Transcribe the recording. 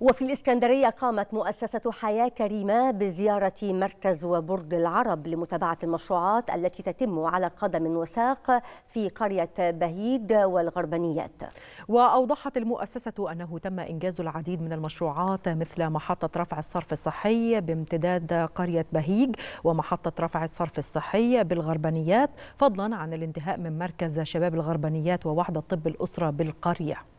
وفي الإسكندرية قامت مؤسسة حياة كريمة بزيارة مركز وبرج العرب لمتابعة المشروعات التي تتم على قدم وساق في قرية بهيج والغربانيات وأوضحت المؤسسة أنه تم إنجاز العديد من المشروعات مثل محطة رفع الصرف الصحي بامتداد قرية بهيج ومحطة رفع الصرف الصحي بالغربانيات فضلا عن الانتهاء من مركز شباب الغربانيات ووحدة طب الأسرة بالقرية